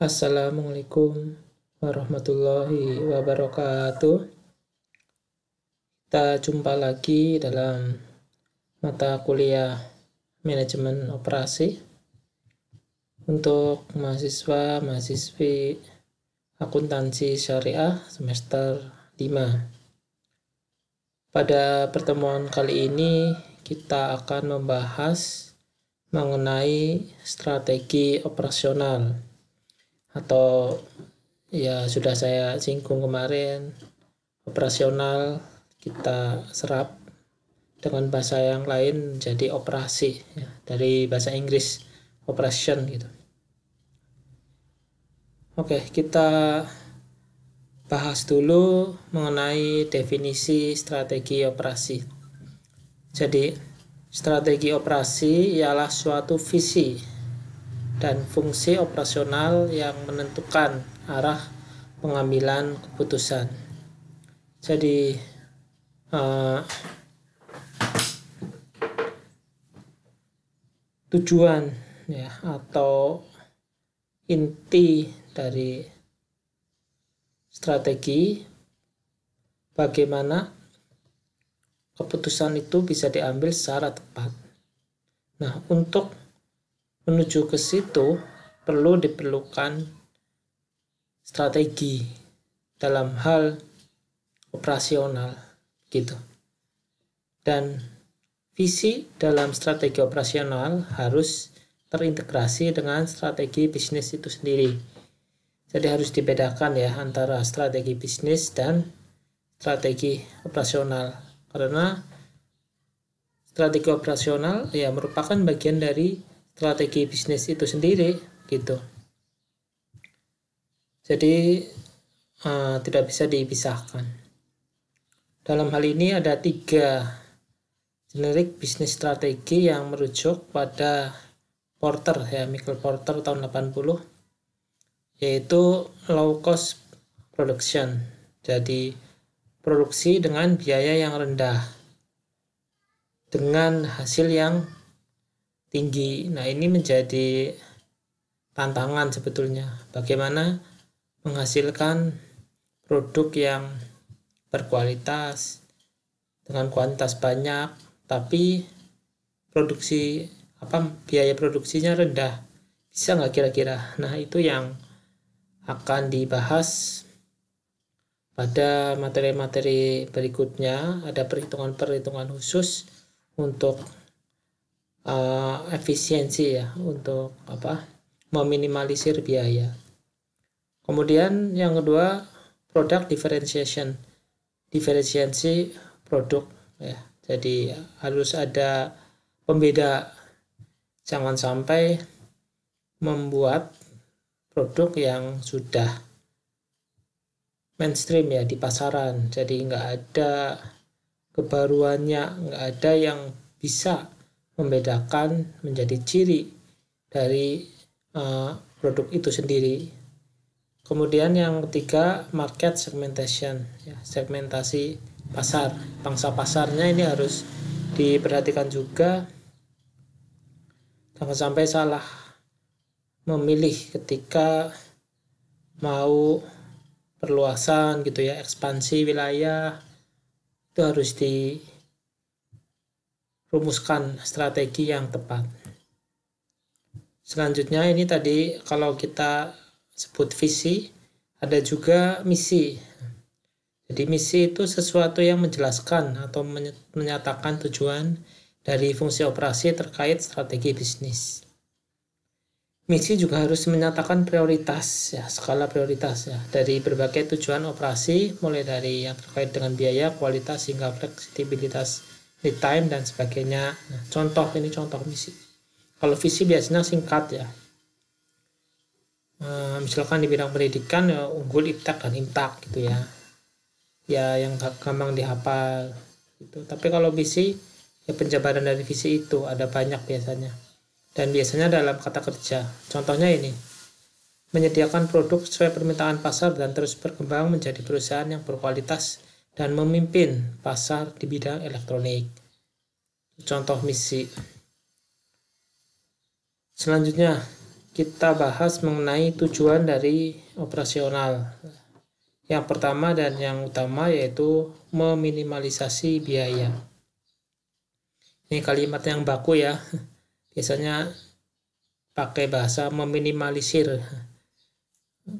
Assalamualaikum warahmatullahi wabarakatuh. Kita jumpa lagi dalam mata kuliah manajemen operasi untuk mahasiswa mahasiswi akuntansi syariah semester 5. Pada pertemuan kali ini kita akan membahas mengenai strategi operasional atau ya sudah saya singgung kemarin operasional kita serap dengan bahasa yang lain jadi operasi ya, dari bahasa Inggris operation gitu. Oke, kita bahas dulu mengenai definisi strategi operasi. Jadi, strategi operasi ialah suatu visi dan fungsi operasional yang menentukan arah pengambilan keputusan. Jadi uh, tujuan ya atau inti dari strategi bagaimana keputusan itu bisa diambil secara tepat. Nah, untuk menuju ke situ perlu diperlukan strategi dalam hal operasional gitu. Dan visi dalam strategi operasional harus terintegrasi dengan strategi bisnis itu sendiri. Jadi harus dibedakan ya antara strategi bisnis dan strategi operasional karena strategi operasional ya merupakan bagian dari strategi bisnis itu sendiri gitu jadi uh, tidak bisa dipisahkan dalam hal ini ada tiga generik bisnis strategi yang merujuk pada Porter ya Michael Porter tahun 80 yaitu low cost production jadi produksi dengan biaya yang rendah dengan hasil yang tinggi. Nah, ini menjadi tantangan sebetulnya bagaimana menghasilkan produk yang berkualitas dengan kuantitas banyak tapi produksi apa biaya produksinya rendah bisa nggak kira-kira nah itu yang akan dibahas pada materi-materi berikutnya ada perhitungan-perhitungan khusus untuk uh, efisiensi ya untuk apa meminimalisir biaya. Kemudian yang kedua produk differentiation, diferensiasi produk ya. Jadi harus ada pembeda. Jangan sampai membuat produk yang sudah mainstream ya di pasaran. Jadi nggak ada kebaruannya, nggak ada yang bisa membedakan menjadi ciri dari uh, produk itu sendiri. Kemudian yang ketiga market segmentation, ya, segmentasi pasar, pangsa pasarnya ini harus diperhatikan juga. Jangan sampai salah memilih ketika mau perluasan gitu ya, ekspansi wilayah itu harus di rumuskan strategi yang tepat. Selanjutnya ini tadi kalau kita sebut visi, ada juga misi. Jadi misi itu sesuatu yang menjelaskan atau menyatakan tujuan dari fungsi operasi terkait strategi bisnis. Misi juga harus menyatakan prioritas ya, skala prioritas ya dari berbagai tujuan operasi mulai dari yang terkait dengan biaya, kualitas hingga fleksibilitas lead time dan sebagainya. Nah, contoh ini contoh misi. Kalau visi biasanya singkat ya. E, misalkan di bidang pendidikan ya unggul iptak dan intak gitu ya. Ya yang gampang dihafal gitu. Tapi kalau visi ya penjabaran dari visi itu ada banyak biasanya. Dan biasanya dalam kata kerja. Contohnya ini. Menyediakan produk sesuai permintaan pasar dan terus berkembang menjadi perusahaan yang berkualitas dan memimpin pasar di bidang elektronik. Contoh misi. Selanjutnya, kita bahas mengenai tujuan dari operasional. Yang pertama dan yang utama yaitu meminimalisasi biaya. Ini kalimat yang baku ya. Biasanya pakai bahasa meminimalisir.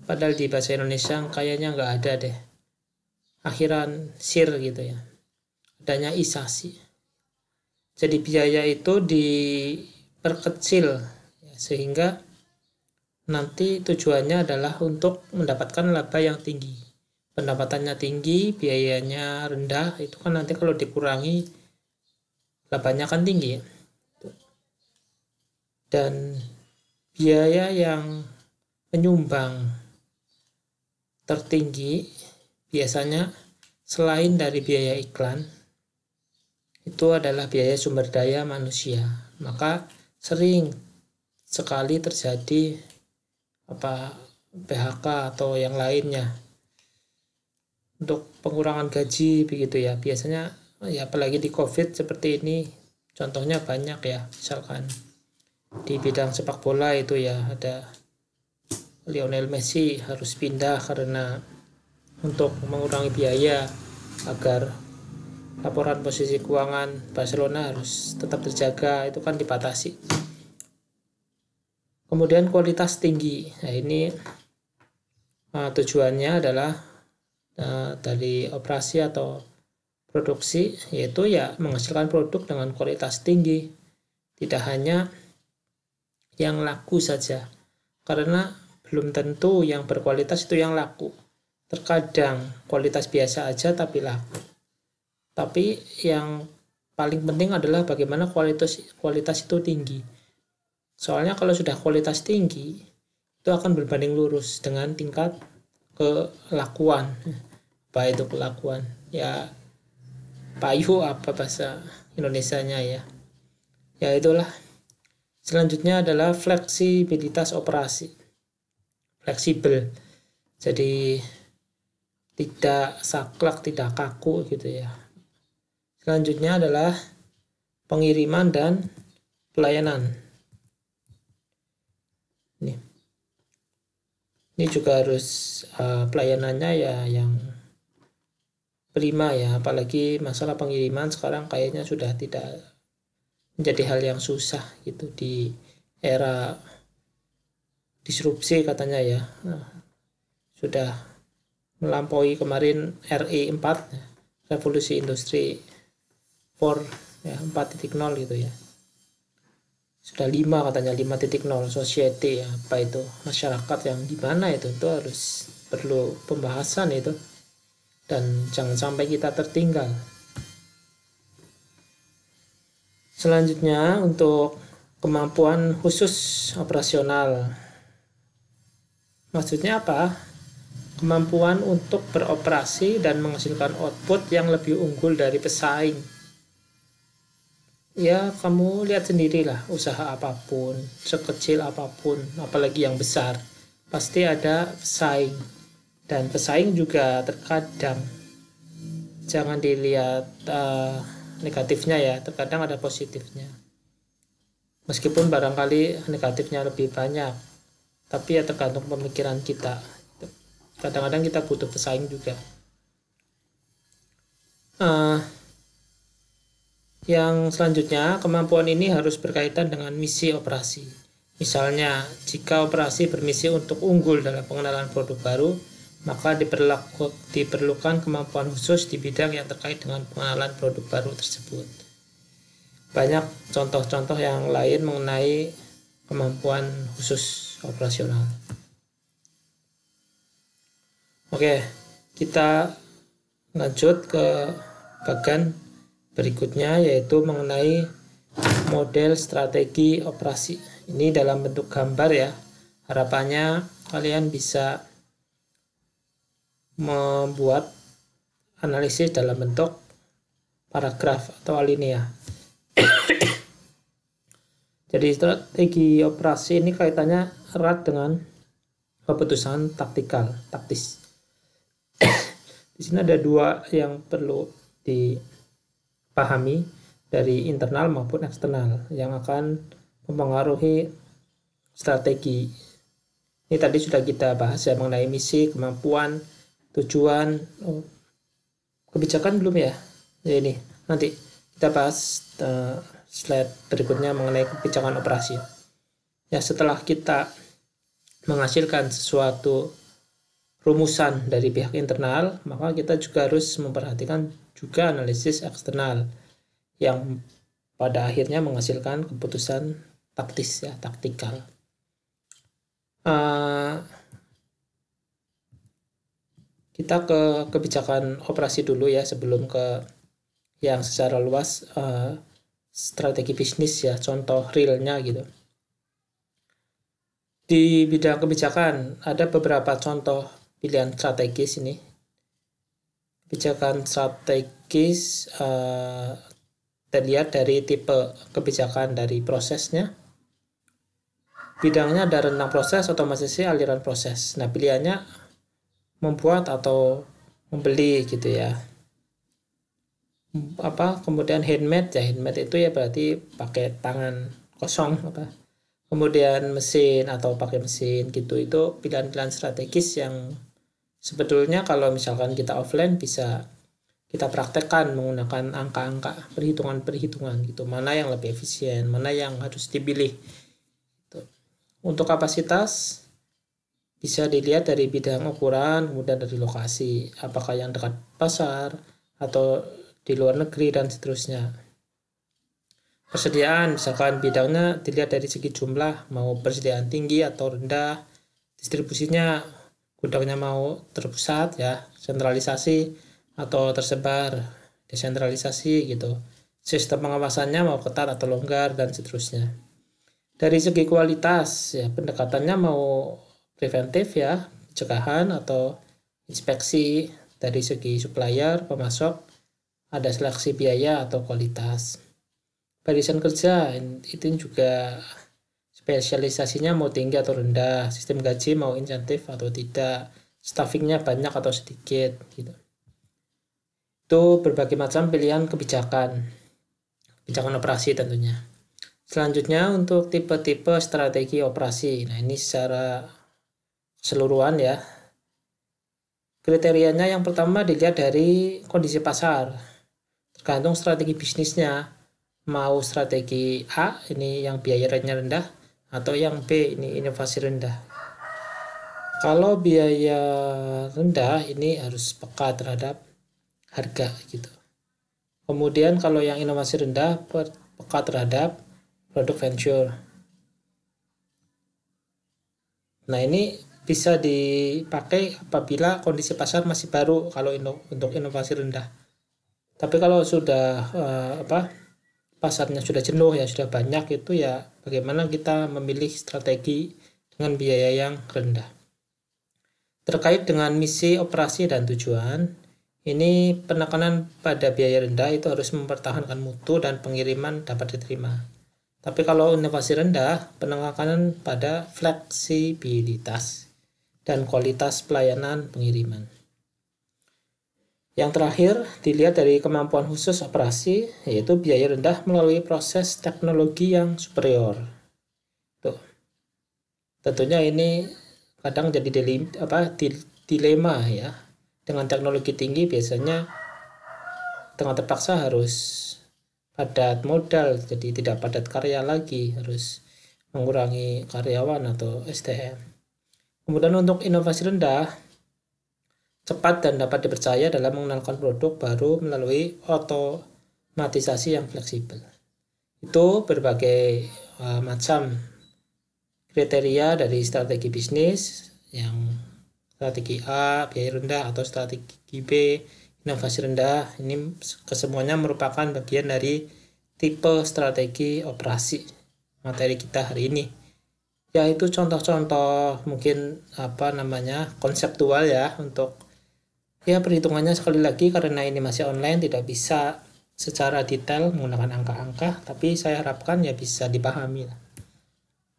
Padahal di bahasa Indonesia kayaknya nggak ada deh akhiran sir gitu ya adanya isasi jadi biaya itu diperkecil ya, sehingga nanti tujuannya adalah untuk mendapatkan laba yang tinggi pendapatannya tinggi biayanya rendah itu kan nanti kalau dikurangi labanya kan tinggi ya dan biaya yang penyumbang tertinggi Biasanya, selain dari biaya iklan, itu adalah biaya sumber daya manusia. Maka sering sekali terjadi apa PHK atau yang lainnya. Untuk pengurangan gaji begitu ya. Biasanya ya apalagi di Covid seperti ini contohnya banyak ya. Misalkan di bidang sepak bola itu ya ada Lionel Messi harus pindah karena untuk mengurangi biaya agar laporan posisi keuangan Barcelona harus tetap terjaga itu kan dibatasi kemudian kualitas tinggi nah ini uh, tujuannya adalah uh, dari operasi atau produksi yaitu ya menghasilkan produk dengan kualitas tinggi tidak hanya yang laku saja karena belum tentu yang berkualitas itu yang laku terkadang kualitas biasa aja tapi laku. Tapi yang paling penting adalah bagaimana kualitas kualitas itu tinggi. Soalnya kalau sudah kualitas tinggi itu akan berbanding lurus dengan tingkat kelakuan. Apa itu kelakuan? Ya payu apa bahasa Indonesianya ya. Ya itulah. Selanjutnya adalah fleksibilitas operasi. Fleksibel. Jadi tidak saklek, tidak kaku gitu ya. Selanjutnya adalah pengiriman dan pelayanan. Ini, ini juga harus uh, pelayanannya ya yang prima ya, apalagi masalah pengiriman sekarang kayaknya sudah tidak menjadi hal yang susah gitu di era disrupsi katanya ya. Nah, sudah melampaui kemarin RE 4 revolusi industri 4 ya 4.0 gitu ya sudah 5 katanya 5.0 society apa itu masyarakat yang di mana itu itu harus perlu pembahasan itu dan jangan sampai kita tertinggal selanjutnya untuk kemampuan khusus operasional maksudnya apa kemampuan untuk beroperasi dan menghasilkan output yang lebih unggul dari pesaing. Ya, kamu lihat sendirilah usaha apapun, sekecil apapun, apalagi yang besar, pasti ada pesaing. Dan pesaing juga terkadang jangan dilihat uh, negatifnya ya, terkadang ada positifnya. Meskipun barangkali negatifnya lebih banyak, tapi ya tergantung pemikiran kita kadang-kadang kita butuh pesaing juga uh, yang selanjutnya, kemampuan ini harus berkaitan dengan misi operasi. Misalnya, jika operasi bermisi untuk unggul dalam pengenalan produk baru, maka diperlukan kemampuan khusus di bidang yang terkait dengan pengenalan produk baru tersebut. Banyak contoh-contoh yang lain mengenai kemampuan khusus operasional. Oke, kita lanjut ke bagian berikutnya yaitu mengenai model strategi operasi. Ini dalam bentuk gambar ya. Harapannya kalian bisa membuat analisis dalam bentuk paragraf atau alinea. Jadi strategi operasi ini kaitannya erat dengan keputusan taktikal, taktis. di sini ada dua yang perlu dipahami dari internal maupun eksternal yang akan mempengaruhi strategi. Ini tadi sudah kita bahas ya mengenai misi, kemampuan, tujuan, oh, kebijakan belum ya? Ya ini nanti kita bahas uh, slide berikutnya mengenai kebijakan operasi. Ya setelah kita menghasilkan sesuatu rumusan dari pihak internal, maka kita juga harus memperhatikan juga analisis eksternal yang pada akhirnya menghasilkan keputusan taktis ya, taktikal. Uh, kita ke kebijakan operasi dulu ya sebelum ke yang secara luas uh, strategi bisnis ya contoh realnya gitu di bidang kebijakan ada beberapa contoh pilihan strategis ini kebijakan strategis uh, eh, terlihat dari tipe kebijakan dari prosesnya bidangnya ada renang proses otomatisasi aliran proses nah pilihannya membuat atau membeli gitu ya apa kemudian handmade ya handmade itu ya berarti pakai tangan kosong apa kemudian mesin atau pakai mesin gitu itu pilihan-pilihan strategis yang sebetulnya kalau misalkan kita offline bisa kita praktekkan menggunakan angka-angka perhitungan-perhitungan gitu mana yang lebih efisien mana yang harus dipilih gitu. untuk kapasitas bisa dilihat dari bidang ukuran kemudian dari lokasi apakah yang dekat pasar atau di luar negeri dan seterusnya persediaan misalkan bidangnya dilihat dari segi jumlah mau persediaan tinggi atau rendah distribusinya gudangnya mau terpusat ya sentralisasi atau tersebar desentralisasi gitu sistem pengawasannya mau ketat atau longgar dan seterusnya dari segi kualitas ya pendekatannya mau preventif ya pencegahan atau inspeksi dari segi supplier pemasok ada seleksi biaya atau kualitas barisan kerja itu juga Spesialisasinya mau tinggi atau rendah, sistem gaji mau insentif atau tidak, staffingnya banyak atau sedikit gitu. Itu berbagai macam pilihan kebijakan, kebijakan operasi tentunya. Selanjutnya untuk tipe-tipe strategi operasi. Nah ini secara keseluruhan ya. Kriterianya yang pertama dilihat dari kondisi pasar. Tergantung strategi bisnisnya. Mau strategi A, ini yang biaya rendah, atau yang B ini inovasi rendah. Kalau biaya rendah ini harus peka terhadap harga gitu. Kemudian kalau yang inovasi rendah peka terhadap produk venture. Nah, ini bisa dipakai apabila kondisi pasar masih baru kalau untuk inovasi rendah. Tapi kalau sudah uh, apa pasarnya sudah jenuh ya sudah banyak itu ya bagaimana kita memilih strategi dengan biaya yang rendah. Terkait dengan misi operasi dan tujuan, ini penekanan pada biaya rendah itu harus mempertahankan mutu dan pengiriman dapat diterima. Tapi kalau inovasi rendah, penekanan pada fleksibilitas dan kualitas pelayanan pengiriman. Yang terakhir, dilihat dari kemampuan khusus operasi, yaitu biaya rendah melalui proses teknologi yang superior. Tuh. Tentunya ini kadang jadi dilema, apa, dilema ya. Dengan teknologi tinggi biasanya dengan terpaksa harus padat modal, jadi tidak padat karya lagi, harus mengurangi karyawan atau SDM. Kemudian untuk inovasi rendah, cepat dan dapat dipercaya dalam mengenalkan produk baru melalui otomatisasi yang fleksibel. Itu berbagai uh, macam kriteria dari strategi bisnis yang strategi A, biaya rendah atau strategi B, inovasi rendah. Ini kesemuanya merupakan bagian dari tipe strategi operasi materi kita hari ini yaitu contoh-contoh mungkin apa namanya konseptual ya untuk Ya, perhitungannya sekali lagi karena ini masih online tidak bisa secara detail menggunakan angka-angka, tapi saya harapkan ya bisa dipahami.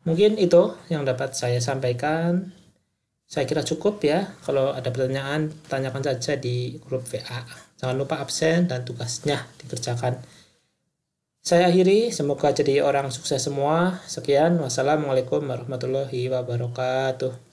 Mungkin itu yang dapat saya sampaikan. Saya kira cukup ya. Kalau ada pertanyaan, tanyakan saja di grup VA. Jangan lupa absen dan tugasnya dikerjakan. Saya akhiri, semoga jadi orang sukses semua. Sekian, wassalamualaikum warahmatullahi wabarakatuh.